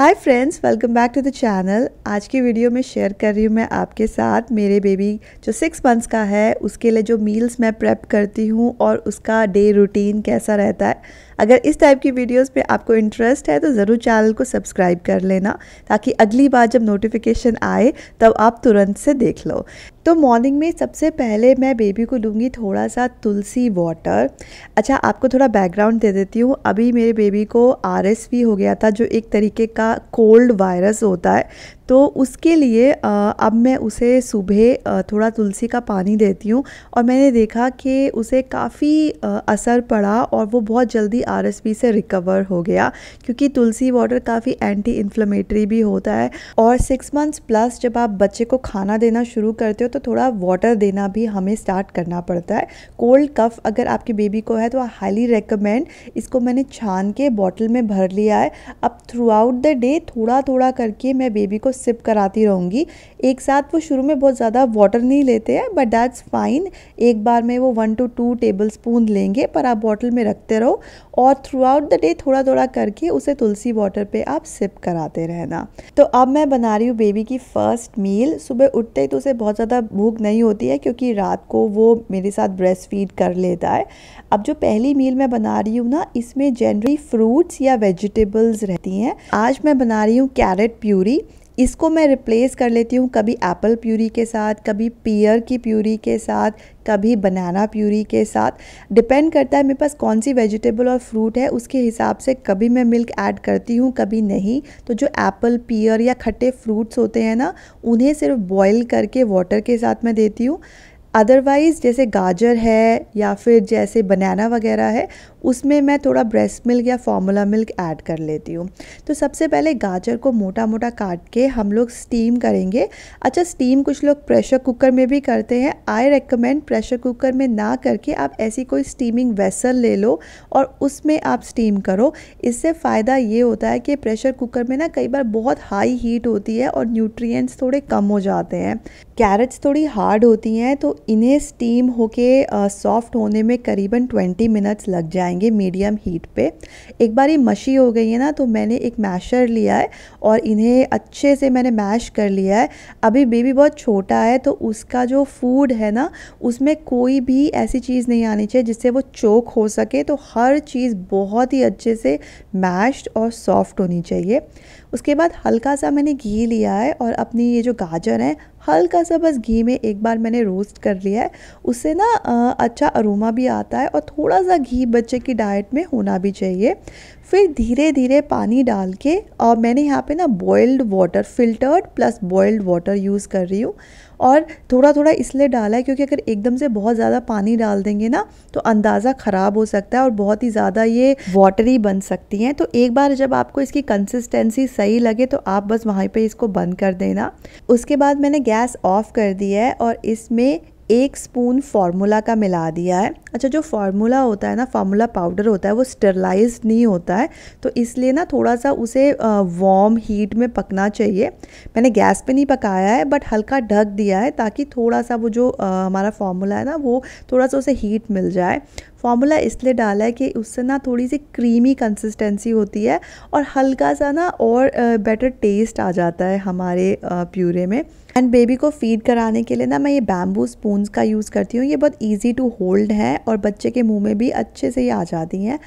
hi friends welcome back to the channel आज की video में शेयर कर रही हूँ मैं आपके साथ मेरे बेबी जो सिक्स मंथ्स का है उसके लिए जो मील्स मैं प्रेप करती हूँ और उसका डे रूटीन कैसा रहता है अगर इस टाइप की वीडियोस पे आपको इंटरेस्ट है तो ज़रूर चैनल को सब्सक्राइब कर लेना ताकि अगली बार जब नोटिफिकेशन आए तब आप तुरंत से देख लो तो मॉर्निंग में सबसे पहले मैं बेबी को दूंगी थोड़ा सा तुलसी वाटर अच्छा आपको थोड़ा बैकग्राउंड दे देती हूँ अभी मेरे बेबी को आर हो गया था जो एक तरीके का कोल्ड वायरस होता है तो उसके लिए अब मैं उसे सुबह थोड़ा तुलसी का पानी देती हूँ और मैंने देखा कि उसे काफ़ी असर पड़ा और वो बहुत जल्दी आर से रिकवर हो गया क्योंकि तुलसी वाटर काफ़ी एंटी इन्फ्लेमेटरी भी होता है और सिक्स मंथ्स प्लस जब आप बच्चे को खाना देना शुरू करते हो तो थोड़ा वाटर देना भी हमें स्टार्ट करना पड़ता है कोल्ड कफ अगर आपके बेबी को है तो आई हाईली रिकमेंड इसको मैंने छान के बॉटल में भर लिया है अब थ्रू आउट द डे थोड़ा थोड़ा करके मैं बेबी को सिप कराती रहूँगी एक साथ वो शुरू में बहुत ज़्यादा वाटर नहीं लेते हैं बट डैट्स फाइन एक बार में वो one to two tablespoon लेंगे पर आप बॉटल में रखते रहो और थ्रू आउट द डे थोड़ा थोड़ा करके उसे तुलसी वाटर पे आप सिप कराते रहना तो अब मैं बना रही हूँ बेबी की फ़र्स्ट मील सुबह उठते ही तो उसे बहुत ज़्यादा भूख नहीं होती है क्योंकि रात को वो मेरे साथ ब्रेस्ट फीड कर लेता है अब जो पहली मील मैं बना रही हूँ ना इसमें जनरली फ्रूट्स या वेजिटेबल्स रहती हैं आज मैं बना रही हूँ कैरेट प्यूरी इसको मैं रिप्लेस कर लेती हूँ कभी एप्पल प्यूरी के साथ कभी पियर की प्यूरी के साथ कभी बनाना प्यूरी के साथ डिपेंड करता है मेरे पास कौन सी वेजिटेबल और फ्रूट है उसके हिसाब से कभी मैं मिल्क ऐड करती हूँ कभी नहीं तो जो एप्पल पियर या खट्टे फ्रूट्स होते हैं ना उन्हें सिर्फ बॉयल करके वाटर के साथ मैं देती हूँ अदरवाइज़ जैसे गाजर है या फिर जैसे बनाना वगैरह है उसमें मैं थोड़ा ब्रेस्ट मिल्क या फॉर्मूला मिल्क ऐड कर लेती हूँ तो सबसे पहले गाजर को मोटा मोटा काट के हम लोग स्टीम करेंगे अच्छा स्टीम कुछ लोग प्रेशर कुकर में भी करते हैं आई रेकमेंड प्रेशर कुकर में ना करके आप ऐसी कोई स्टीमिंग वेसल ले लो और उसमें आप स्टीम करो इससे फ़ायदा ये होता है कि प्रेशर कुकर में ना कई बार बहुत हाई हीट होती है और न्यूट्रियट्स थोड़े कम हो जाते हैं कैरेट्स थोड़ी हार्ड होती हैं तो इन्हें स्टीम होके सॉफ्ट होने में करीबन ट्वेंटी मिनट्स लग जाए लगाएंगे मीडियम हीट पे एक बार ये मशी हो गई है ना तो मैंने एक मैशर लिया है और इन्हें अच्छे से मैंने मैश कर लिया है अभी बेबी बहुत छोटा है तो उसका जो फूड है ना उसमें कोई भी ऐसी चीज़ नहीं आनी चाहिए जिससे वो चोक हो सके तो हर चीज़ बहुत ही अच्छे से मैश्ड और सॉफ्ट होनी चाहिए उसके बाद हल्का सा मैंने घी लिया है और अपनी ये जो गाजर है हल्का सा बस घी में एक बार मैंने रोस्ट कर लिया है उससे ना अच्छा अरोमा भी आता है और थोड़ा सा घी बच्चे की डाइट में होना भी चाहिए फिर धीरे धीरे पानी डाल के और मैंने यहाँ पे ना boiled water filtered plus boiled water use कर रही हूँ और थोड़ा थोड़ा इसलिए डाला है क्योंकि अगर एकदम से बहुत ज़्यादा पानी डाल देंगे ना तो अंदाज़ा ख़राब हो सकता है और बहुत ही ज़्यादा ये वाटरी बन सकती हैं तो एक बार जब आपको इसकी कंसिस्टेंसी सही लगे तो आप बस वहीं पर इसको बंद कर देना उसके बाद मैंने गैस ऑफ़ कर दी है और इसमें एक स्पून फार्मूला का मिला दिया है अच्छा जो फार्मूला होता है ना फार्मूला पाउडर होता है वो स्टरलाइज नहीं होता है तो इसलिए ना थोड़ा सा उसे वार्म हीट में पकना चाहिए मैंने गैस पे नहीं पकाया है बट हल्का ढक दिया है ताकि थोड़ा सा वो जो आ, हमारा फार्मूला है ना वो थोड़ा सा उसे हीट मिल जाए फॉर्मूला इसलिए डाला है कि उससे ना थोड़ी सी क्रीमी कंसिस्टेंसी होती है और हल्का सा ना और बेटर टेस्ट आ जाता है हमारे प्यूरे में एंड बेबी को फीड कराने के लिए ना मैं ये बैम्बू स्पून का यूज़ करती हूँ ये बहुत ईजी टू होल्ड है और बच्चे के मुँह में भी अच्छे से ये आ जाती हैं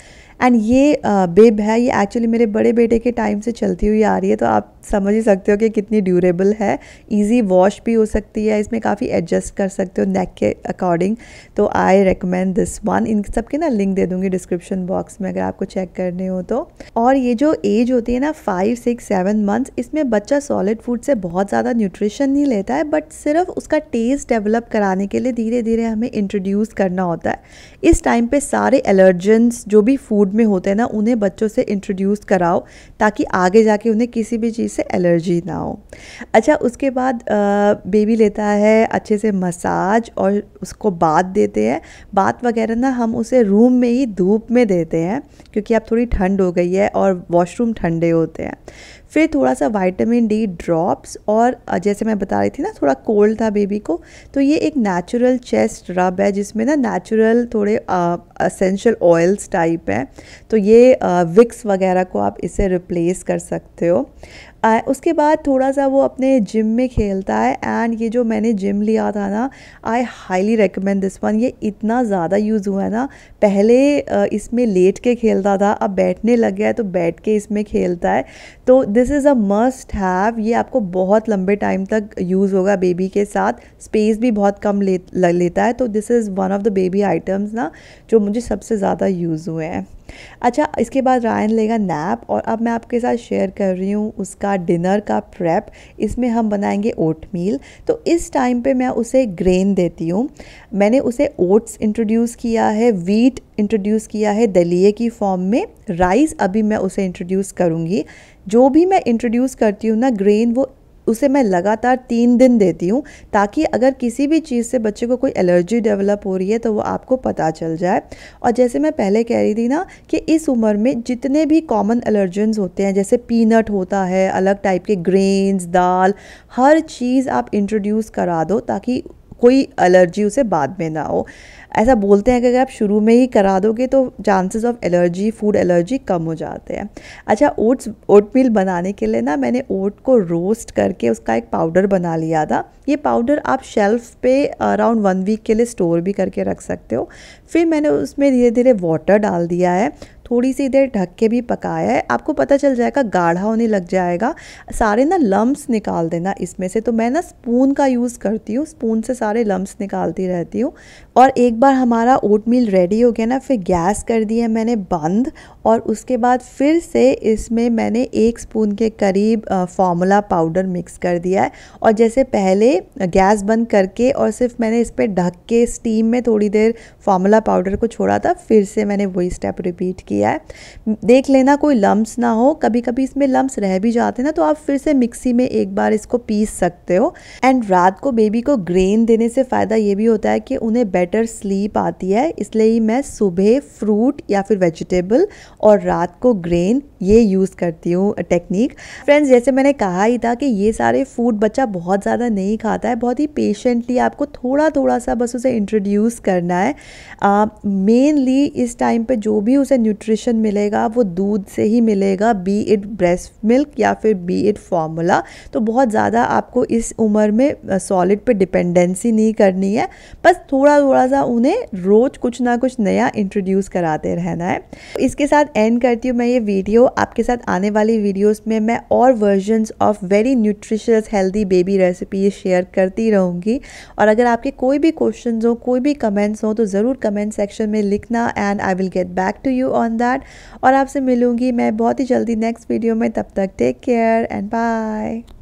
एंड ये बेब है ये एक्चुअली मेरे बड़े बेटे के टाइम से चलती हुई आ रही है तो आप समझ ही सकते हो कि कितनी ड्यूरेबल है इजी वॉश भी हो सकती है इसमें काफ़ी एडजस्ट कर सकते हो नेक के अकॉर्डिंग तो आई रिकमेंड दिस वन इन सब के ना लिंक दे दूँगी डिस्क्रिप्शन बॉक्स में अगर आपको चेक करने हो तो और ये जो एज होती है ना फाइव सिक्स सेवन मंथ्स इसमें बच्चा सॉलिड फूड से बहुत ज़्यादा न्यूट्रिशन नहीं लेता है बट सिर्फ उसका टेस्ट डेवलप कराने के लिए धीरे धीरे हमें इंट्रोड्यूस करना होता है इस टाइम पर सारे एलर्जेंस जो भी फूड में होते हैं ना उन्हें बच्चों से इंट्रोड्यूस कराओ ताकि आगे जाके उन्हें किसी भी चीज़ से एलर्जी ना हो अच्छा उसके बाद बेबी लेता है अच्छे से मसाज और उसको बात देते हैं बात वगैरह ना हम उसे रूम में ही धूप में देते हैं क्योंकि अब थोड़ी ठंड हो गई है और वॉशरूम ठंडे होते हैं फिर थोड़ा सा वाइटामिन डी ड्रॉप्स और जैसे मैं बता रही थी ना थोड़ा कोल्ड था बेबी को तो ये एक नेचुरल चेस्ट रब है जिसमें ना नेचुरल थोड़े असेंशियल ऑयल्स टाइप है तो ये विक्स वगैरह को आप इसे रिप्लेस कर सकते हो आ, उसके बाद थोड़ा सा वो अपने जिम में खेलता है एंड ये जो मैंने जिम लिया था ना I highly recommend this one ये इतना ज़्यादा यूज़ हुआ है ना पहले इसमें लेट के खेलता था अब बैठने लग गया है तो बैठ के इसमें खेलता है तो this is a must have ये आपको बहुत लंबे टाइम तक यूज़ होगा बेबी के साथ स्पेस भी बहुत कम ले, लेता है तो this is one of the baby items ना जो मुझे सबसे ज़्यादा यूज़ हुए हैं अच्छा इसके बाद रायन लेगा नैप और अब मैं आपके साथ शेयर कर रही हूँ उसका डिनर का प्रेप इसमें हम बनाएंगे ओट मील तो इस टाइम पे मैं उसे ग्रेन देती हूँ मैंने उसे ओट्स इंट्रोड्यूस किया है वीट इंट्रोड्यूस किया है दलिए की फॉर्म में राइस अभी मैं उसे इंट्रोड्यूस करूँगी जो भी मैं इंट्रोड्यूस करती हूँ ना ग्रेन वो उसे मैं लगातार तीन दिन देती हूँ ताकि अगर किसी भी चीज़ से बच्चे को कोई एलर्जी डेवलप हो रही है तो वो आपको पता चल जाए और जैसे मैं पहले कह रही थी ना कि इस उम्र में जितने भी कॉमन एलर्जेंस होते हैं जैसे पीनट होता है अलग टाइप के ग्रेन्स दाल हर चीज़ आप इंट्रोड्यूस करा दो ताकि कोई एलर्जी उसे बाद में ना हो ऐसा बोलते हैं कि अगर आप शुरू में ही करा दोगे तो chances of allergy food allergy कम हो जाते हैं अच्छा ओट्स ओटमील बनाने के लिए ना मैंने ओट को रोस्ट करके उसका एक पाउडर बना लिया था ये पाउडर आप शेल्फ़ पे अराउंड वन वीक के लिए स्टोर भी करके रख सकते हो फिर मैंने उसमें धीरे धीरे वाटर डाल दिया है थोड़ी सी देर ढक के भी पकाया है आपको पता चल जाएगा गाढ़ा होने लग जाएगा सारे ना लम्ब्स निकाल देना इसमें से तो मैं ना स्पून का यूज़ करती हूँ स्पून से सारे लम्ब्स निकालती रहती हूँ और एक बार हमारा ओटमील रेडी हो गया ना फिर गैस कर दिया मैंने बंद और उसके बाद फिर से इसमें मैंने एक स्पून के करीब फॉर्मूला पाउडर मिक्स कर दिया है और जैसे पहले गैस बंद करके और सिर्फ मैंने इस पर ढक के स्टीम में थोड़ी देर फॉर्मूला पाउडर को छोड़ा था फिर से मैंने वही स्टेप रिपीट किया किया है देख लेना कोई लम्स ना हो कभी कभी इसमें लम्ब्स रह भी जाते ना तो आप फिर से मिक्सी में एक बार इसको पीस सकते हो एंड रात को बेबी को ग्रेन देने से फ़ायदा ये भी होता है कि उन्हें बेटर स्लीप आती है इसलिए ही मैं सुबह फ्रूट या फिर वेजिटेबल और रात को ग्रेन ये यूज़ करती हूँ टेक्निक फ्रेंड्स जैसे मैंने कहा ही था कि ये सारे फूड बच्चा बहुत ज़्यादा नहीं खाता है बहुत ही पेशेंटली आपको थोड़ा थोड़ा सा बस उसे इंट्रोड्यूस करना है मेनली uh, इस टाइम पे जो भी उसे न्यूट्री न्यूट्रिशन मिलेगा वो दूध से ही मिलेगा बी इट ब्रेस्ट मिल्क या फिर बी इट फॉर्मूला तो बहुत ज़्यादा आपको इस उम्र में सॉलिड पे डिपेंडेंसी नहीं करनी है बस थोड़ा थोड़ा सा उन्हें रोज़ कुछ ना कुछ नया इंट्रोड्यूस कराते रहना है इसके साथ एंड करती हूँ मैं ये वीडियो आपके साथ आने वाली वीडियोस में मैं और versions of very nutritious healthy baby recipe share करती रहूँगी और अगर आपके कोई भी क्वेश्चन हो कोई भी कमेंट्स हो तो ज़रूर कमेंट सेक्शन में लिखना and I will get back to you on शानदार और आपसे मिलूंगी मैं बहुत ही जल्दी नेक्स्ट वीडियो में तब तक टेक केयर एंड बाय